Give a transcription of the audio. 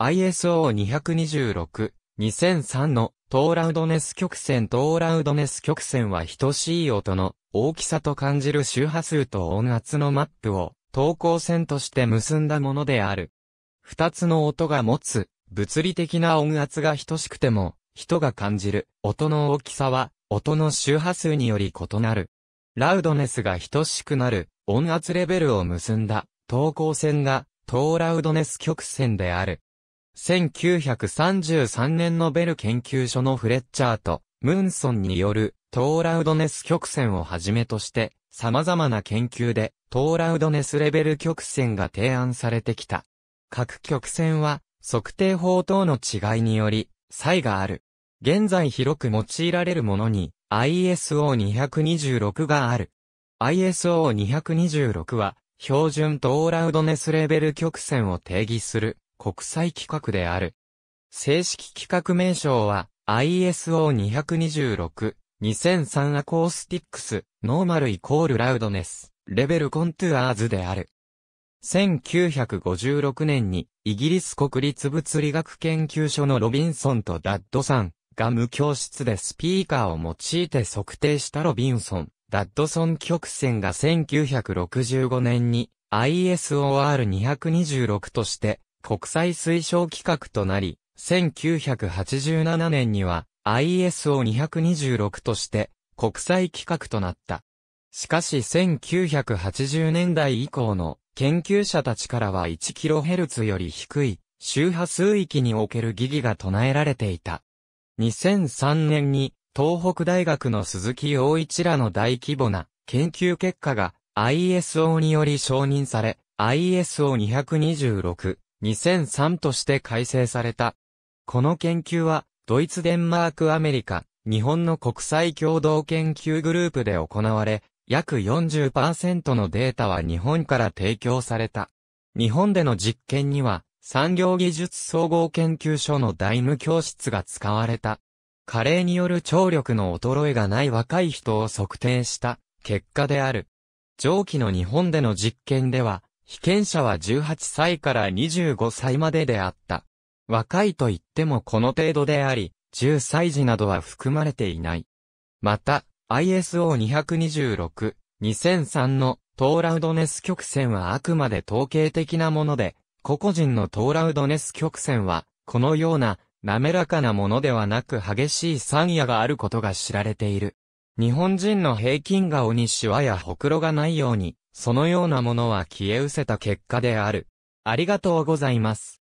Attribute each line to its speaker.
Speaker 1: ISO226、2003のトーラウドネス曲線トーラウドネス曲線は等しい音の大きさと感じる周波数と音圧のマップを等高線として結んだものである。二つの音が持つ物理的な音圧が等しくても人が感じる音の大きさは音の周波数により異なる。ラウドネスが等しくなる音圧レベルを結んだ等高線がトーラウドネス曲線である。1933年のベル研究所のフレッチャーと、ムンソンによる、トーラウドネス曲線をはじめとして、様々な研究で、トーラウドネスレベル曲線が提案されてきた。各曲線は、測定法等の違いにより、差異がある。現在広く用いられるものに、ISO226 がある。ISO226 は、標準トーラウドネスレベル曲線を定義する国際規格である。正式規格名称は ISO226、2003アコースティックス、ノーマルイコールラウドネス、レベルコントゥアーズである。1956年にイギリス国立物理学研究所のロビンソンとダッドさんが無教室でスピーカーを用いて測定したロビンソン、ダッドソン曲線が1965年に ISOR226 として国際推奨規格となり、1987年には ISO226 として国際規格となった。しかし1980年代以降の研究者たちからは 1kHz より低い周波数域における疑義が唱えられていた。2003年に東北大学の鈴木陽一らの大規模な研究結果が ISO により承認され ISO226 2003として改正された。この研究は、ドイツデンマークアメリカ、日本の国際共同研究グループで行われ、約40%のデータは日本から提供された。日本での実験には、産業技術総合研究所の大務教室が使われた。加齢による聴力の衰えがない若い人を測定した結果である。上記の日本での実験では、被験者は18歳から25歳までであった。若いと言ってもこの程度であり、10歳児などは含まれていない。また、ISO226、2003のトーラウドネス曲線はあくまで統計的なもので、個々人のトーラウドネス曲線は、このような滑らかなものではなく激しい酸野があることが知られている。日本人の平均顔にシワやほくろがないように、そのようなものは消え失せた結果である。ありがとうございます。